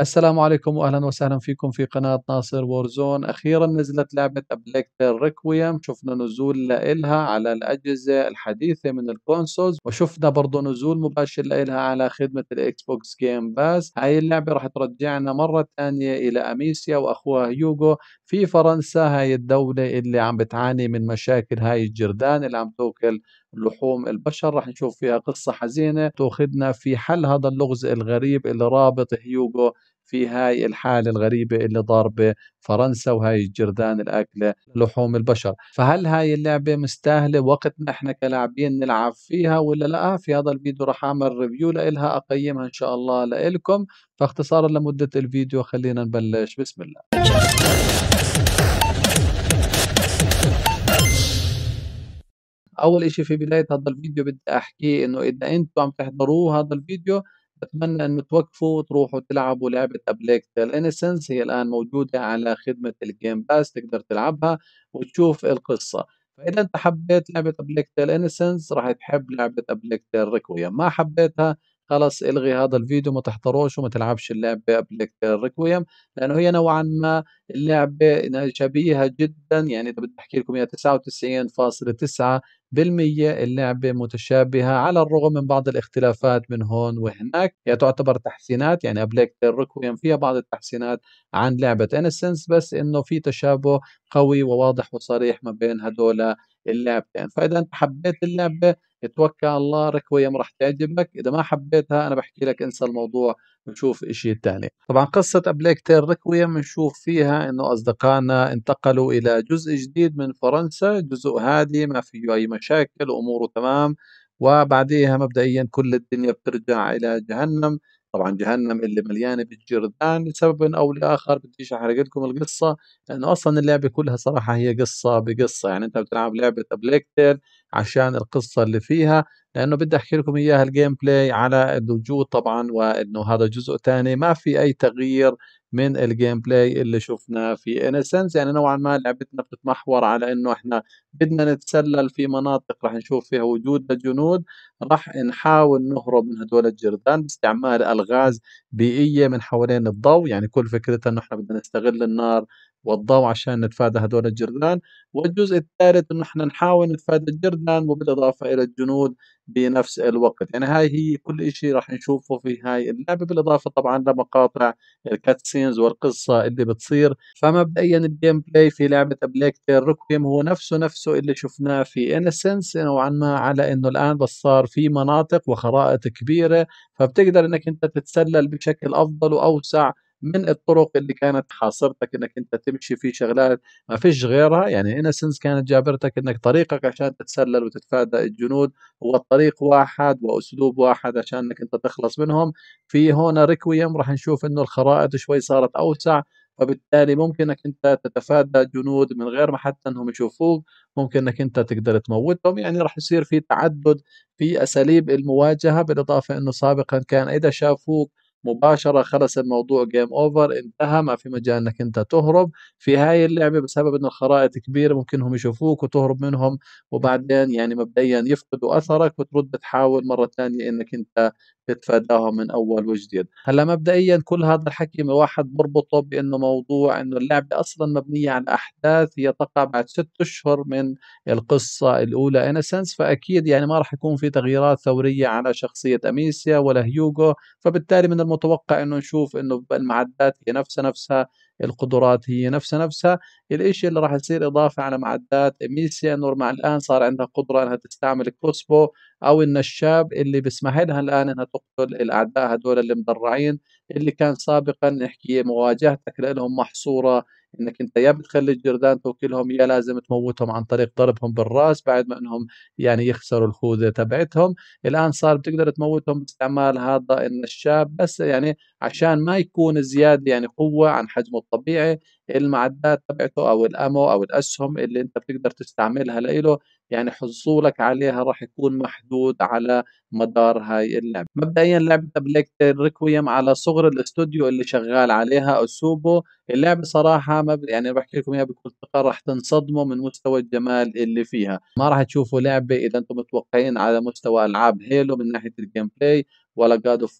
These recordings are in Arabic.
السلام عليكم واهلا وسهلا فيكم في قناة ناصر وورزون اخيرا نزلت لعبة ابليكتر ريكويم شفنا نزول لإلها على الاجهزة الحديثة من الكونسولز وشفنا برضه نزول مباشر لإلها على خدمة الاكس بوكس جيم باس هاي اللعبة راح ترجعنا مرة ثانية الى اميسيا واخوها هيوغو في فرنسا هاي الدولة اللي عم بتعاني من مشاكل هاي الجردان اللي عم توكل لحوم البشر رح نشوف فيها قصة حزينة تأخذنا في حل هذا اللغز الغريب اللي رابط هيوغو في هاي الحالة الغريبة اللي ضاربة فرنسا وهاي الجرذان الأكلة لحوم البشر فهل هاي اللعبة مستاهلة وقتنا احنا كلاعبين نلعب فيها ولا لا في هذا الفيديو راح أعمل ريفيو لإلها أقيمها إن شاء الله لإلكم فاختصارا لمدة الفيديو خلينا نبلش بسم الله اول اشي في بداية هذا الفيديو بدي احكي انه اذا انتم عم تحضروا هذا الفيديو أتمنى إنه توقفوا وتروحوا تلعبوا لعبة أبليك تيل إنسنس هي الآن موجودة على خدمة الجيم باس تقدر تلعبها وتشوف القصة فإذا أنت حبيت لعبة أبليك تيل إنسنس راح تحب لعبة أبليك تيل ريكويا ما حبيتها خلص الغي هذا الفيديو ما تحضروش وما تلعبش اللعبه قبل الريكويم لانه هي نوعا ما اللعبه شبيهه جدا يعني اذا بدي احكي لكم اياها 99.9% اللعبة متشابهة على الرغم من بعض الاختلافات من هون وهناك هي تعتبر تحسينات يعني أبليك الركويم فيها بعض التحسينات عن لعبة انسنس بس انه في تشابه قوي وواضح وصريح ما بين هدول اللعبتين فاذا انت حبيت اللعبه اتوكل على الله ركوه يوم راح تعجبك اذا ما حبيتها انا بحكي لك انسى الموضوع نشوف اشي تاني طبعا قصة أبليك تير ركوية بنشوف فيها انه اصدقائنا انتقلوا الى جزء جديد من فرنسا جزء هادي ما فيه اي مشاكل اموره تمام وبعديها مبدئيا كل الدنيا بترجع الى جهنم طبعا جهنم اللي مليانه بالجرذان لسبب او لاخر بديش احرق لكم القصه لانه اصلا اللعبه كلها صراحه هي قصه بقصه يعني انت بتلعب لعبه تيل عشان القصه اللي فيها لانه بدي احكي لكم اياها الجيم بلاي على الوجود طبعا وانه هذا جزء ثاني ما في اي تغيير من الجيم بلاي اللي شفناه في انسنس يعني نوعا ما لعبتنا بتتمحور على انه احنا بدنا نتسلل في مناطق راح نشوف فيها وجود لجنود راح نحاول نهرب من هدول الجرذان باستعمال الغاز بيئيه من حوالين الضوء يعني كل فكرتها انه احنا بدنا نستغل النار والضوء عشان نتفادى هذول الجرذان والجزء الثالث انه احنا نحاول نتفادى الجرذان وبالاضافه الى الجنود بنفس الوقت يعني هاي هي كل شيء راح نشوفه في هاي اللعبه بالاضافه طبعا لمقاطع سينز والقصه اللي بتصير فمبدئيا الجيم بلاي في لعبه بلاك تير ركويم هو نفسه نفسه اللي شفناه في انسنس نوعا ما على انه الان بس صار في مناطق وخرائط كبيره فبتقدر انك انت تتسلل بشكل افضل واوسع من الطرق اللي كانت حاصرتك انك انت تمشي في شغلات ما فيش غيرها يعني انسنس كانت جابرتك انك طريقك عشان تتسلل وتتفادى الجنود هو طريق واحد واسلوب واحد عشان انك انت تخلص منهم في هنا ريكويم راح نشوف انه الخرائط شوي صارت اوسع فبالتالي ممكن انك انت تتفادى جنود من غير ما حتى انهم يشوفوك ممكن انك انت تقدر تموتهم يعني راح يصير في تعدد في اساليب المواجهه بالاضافه انه سابقا كان اذا شافوك مباشره خلص الموضوع جيم اوفر انتهى ما في مجال انك انت تهرب في هاي اللعبه بسبب ان الخرائط كبيره ممكن هم يشوفوك وتهرب منهم وبعدين يعني مبدئيا يفقدوا اثرك وترد تحاول مره ثانيه انك انت يتفاداها من اول وجديد هلا مبدئيا كل هذا الحكي الواحد بربطه بانه موضوع انه اللعبه اصلا مبنيه على احداث هي تقع بعد ست اشهر من القصه الاولى انسنس فاكيد يعني ما راح يكون في تغييرات ثوريه على شخصيه اميسيا ولا هيوغو فبالتالي من المتوقع انه نشوف انه المعدات هي نفسها نفسها القدرات هي نفسها نفسها الاشي اللي راح يصير اضافه على معدات ميسيا مع الان صار عندها قدره انها تستعمل كروسبو او النشاب اللي بيسمح لها الان انها تقتل الاعداء هدول اللي مدرعين اللي كان سابقا نحكي مواجهتك لهم محصوره انك انت يا بتخلي الجرذان توكلهم يا لازم تموتهم عن طريق ضربهم بالراس بعد ما انهم يعني يخسروا الخوذه تبعتهم الان صار بتقدر تموتهم باستعمال هذا النشاب بس يعني عشان ما يكون زياده يعني قوه عن حجمه الطبيعي المعدات تبعته او الامو او الاسهم اللي انت بتقدر تستعملها لإله يعني حصولك عليها راح يكون محدود على مدار هاي اللعبة مبدئيا لعبة بليك ريكويم على صغر الاستوديو اللي شغال عليها اسوبو اللعبة صراحة ما ب... يعني بحكي لكم اياها بكل ثقة راح تنصدموا من مستوى الجمال اللي فيها ما راح تشوفوا لعبة اذا انتم متوقعين على مستوى العاب هيلو من ناحية الجيم بلاي ولا جاد اوف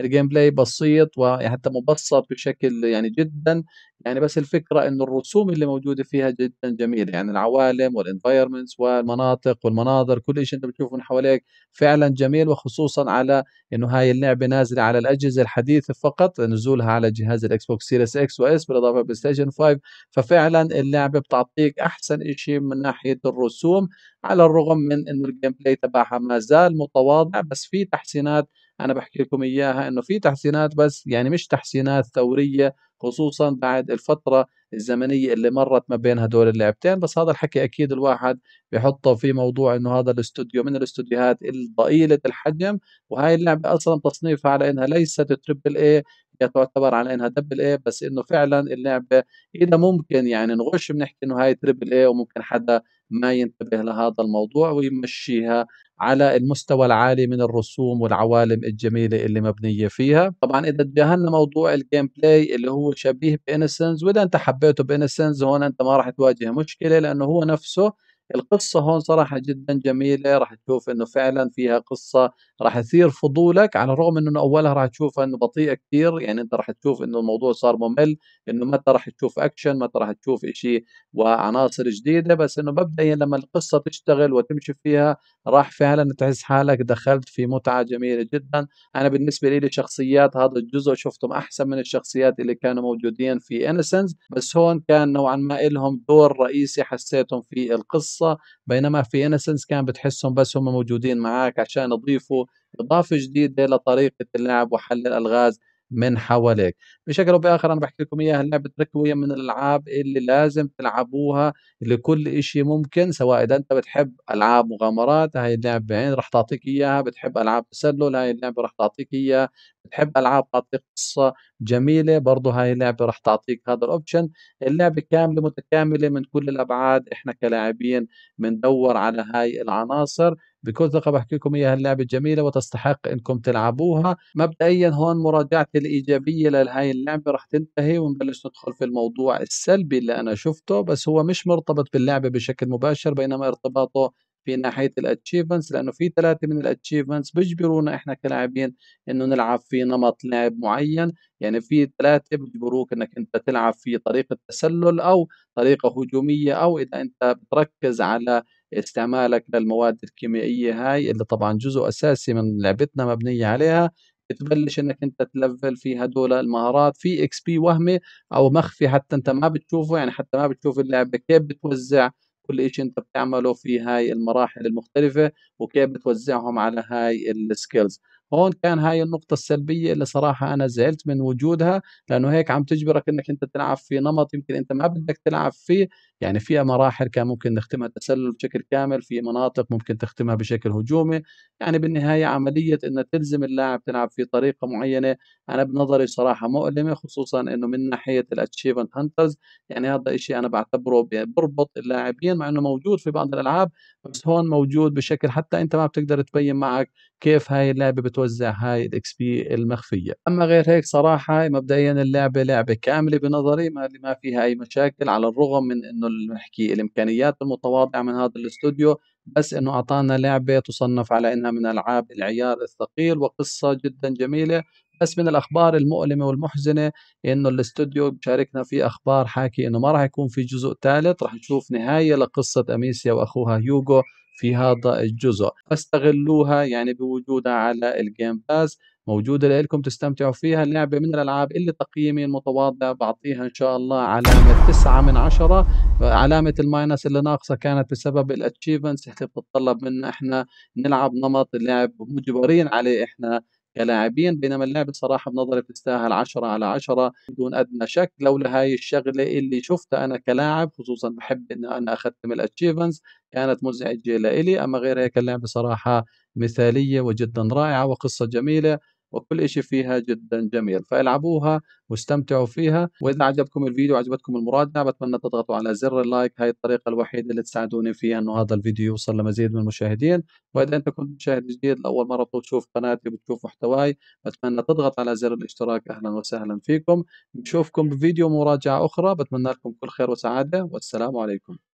الجيم بلاي بسيط وحتى مبسط بشكل يعني جدا يعني بس الفكره انه الرسوم اللي موجوده فيها جدا جميله يعني العوالم والانفايرمنتس والمناطق والمناظر كل شيء انت بتشوفه من حواليك فعلا جميل وخصوصا على انه هاي اللعبه نازله على الاجهزه الحديثه فقط نزولها على جهاز الاكس بوكس سيريس اكس واس بالاضافه بلاي ستيشن 5 ففعلا اللعبه بتعطيك احسن شيء من ناحيه الرسوم على الرغم من انه الجيم بلاي تبعها ما زال متواضع بس في تحسينات انا بحكي لكم اياها انه في تحسينات بس يعني مش تحسينات ثوريه خصوصا بعد الفتره الزمنيه اللي مرت ما بين هدول اللعبتين بس هذا الحكي اكيد الواحد بحطه في موضوع انه هذا الاستوديو من الاستوديوهات الضئيله الحجم وهاي اللعبه اصلا تصنيفها على انها ليست تريبل اي هي تعتبر على انها دبل اي بس انه فعلا اللعبه اذا ممكن يعني نغش بنحكي انه هاي تريبل اي وممكن حدا ما ينتبه لهذا الموضوع ويمشيها على المستوى العالي من الرسوم والعوالم الجميله اللي مبنيه فيها طبعا اذا تجاهلنا موضوع الجيم بلاي اللي هو شبيه بانسنس واذا انت حبيته بانسنس هون انت ما راح تواجه مشكله لانه هو نفسه القصة هون صراحة جدا جميلة راح تشوف انه فعلا فيها قصة راح تثير فضولك على الرغم انه اولها راح تشوف انه بطيئة كثير يعني انت راح تشوف انه الموضوع صار ممل انه متى راح تشوف اكشن متى راح تشوف اشي وعناصر جديدة بس انه مبدئيا لما القصة تشتغل وتمشي فيها راح فعلا تحس حالك دخلت في متعة جميلة جدا انا بالنسبة لي شخصيات هذا الجزء شفتهم احسن من الشخصيات اللي كانوا موجودين في انسنس بس هون كان نوعا ما لهم دور رئيسي حسيتهم في القصة القصه بينما في انسنس كان بتحسهم بس هم موجودين معاك عشان يضيفوا اضافه جديده لطريقه اللعب وحل الالغاز من حواليك بشكل او باخر انا بحكي لكم اياها لعبه ركوية من الالعاب اللي لازم تلعبوها لكل شيء ممكن سواء اذا انت بتحب العاب مغامرات هاي اللعبه هين راح تعطيك اياها بتحب العاب تسلل هاي اللعبه راح تعطيك اياها بتحب العاب تعطيك قصه جميله برضه هاي اللعبه راح تعطيك هذا الاوبشن اللعبه كامله متكامله من كل الابعاد احنا كلاعبين بندور على هاي العناصر بكل ثقه بحكي لكم اياها اللعبه جميله وتستحق انكم تلعبوها مبدئيا هون مراجعتي الايجابيه لهي اللعبه رح تنتهي ونبلش ندخل في الموضوع السلبي اللي انا شفته بس هو مش مرتبط باللعبه بشكل مباشر بينما ارتباطه في ناحيه الاتشيفمنتس لانه في ثلاثه من الاتشيفمنتس بيجبرونا احنا كلاعبين انه نلعب في نمط لعب معين يعني في ثلاثه بيجبروك انك انت تلعب في طريقه تسلل او طريقه هجوميه او اذا انت بتركز على استعمالك للمواد الكيميائيه هاي اللي طبعا جزء اساسي من لعبتنا مبنيه عليها بتبلش انك انت تلفل في هدول المهارات في اكس بي وهمي او مخفي حتى انت ما بتشوفه يعني حتى ما بتشوف اللعبه كيف بتوزع كل شيء انت بتعمله في هاي المراحل المختلفه وكيف بتوزعهم على هاي السكيلز هون كان هاي النقطة السلبية اللي صراحة أنا زعلت من وجودها لأنه هيك عم تجبرك إنك أنت تلعب في نمط يمكن أنت ما بدك تلعب فيه يعني فيها مراحل كان ممكن نختمها تسلل بشكل كامل في مناطق ممكن تختمها بشكل هجومي يعني بالنهاية عملية أن تلزم اللاعب تلعب في طريقة معينة أنا بنظري صراحة مؤلمة خصوصا أنه من ناحية الأتشيفنت هانترز يعني هذا إشي أنا بعتبره بربط اللاعبين مع أنه موجود في بعض الألعاب بس هون موجود بشكل حتى أنت ما بتقدر تبين معك كيف هاي اللعبة بتوزع هاي الاكس بي المخفية أما غير هيك صراحة مبدئيا اللعبة لعبة كاملة بنظري ما فيها أي مشاكل على الرغم من أنه نحكي الامكانيات المتواضعه من هذا الاستوديو بس انه اعطانا لعبه تصنف على انها من العاب العيار الثقيل وقصه جدا جميله بس من الاخبار المؤلمه والمحزنه انه الاستوديو شاركنا في اخبار حاكي انه ما راح يكون في جزء ثالث راح نشوف نهايه لقصه اميسيا واخوها هيوغو في هذا الجزء استغلوها يعني بوجودها على الجيم باس موجوده لكم تستمتعوا فيها اللعبه من الالعاب اللي تقييمي المتواضع بعطيها ان شاء الله علامه تسعة من عشرة علامه الماينس اللي ناقصه كانت بسبب الأتشيفنس اللي بتتطلب منا احنا نلعب نمط اللعب مجبرين عليه احنا كلاعبين بينما اللعبة صراحة بنظري بتستاهل عشرة على عشرة بدون أدنى شك لولا هاي الشغلة اللي شفتها أنا كلاعب خصوصا بحب إن أنا أختم الأتشيفنس كانت مزعجة لإلي أما غير هيك اللعبة صراحة مثالية وجدا رائعة وقصة جميلة وكل شيء فيها جدا جميل فالعبوها واستمتعوا فيها واذا عجبكم الفيديو وعجبتكم المراجعه بتمنى تضغطوا على زر اللايك هاي الطريقه الوحيده اللي تساعدوني فيها انه هذا الفيديو يوصل لمزيد من المشاهدين واذا انت كنت مشاهد جديد لاول مره بتشوف قناتي وبتشوف محتواي بتمنى تضغط على زر الاشتراك اهلا وسهلا فيكم نشوفكم بفيديو مراجعه اخرى بتمنى لكم كل خير وسعاده والسلام عليكم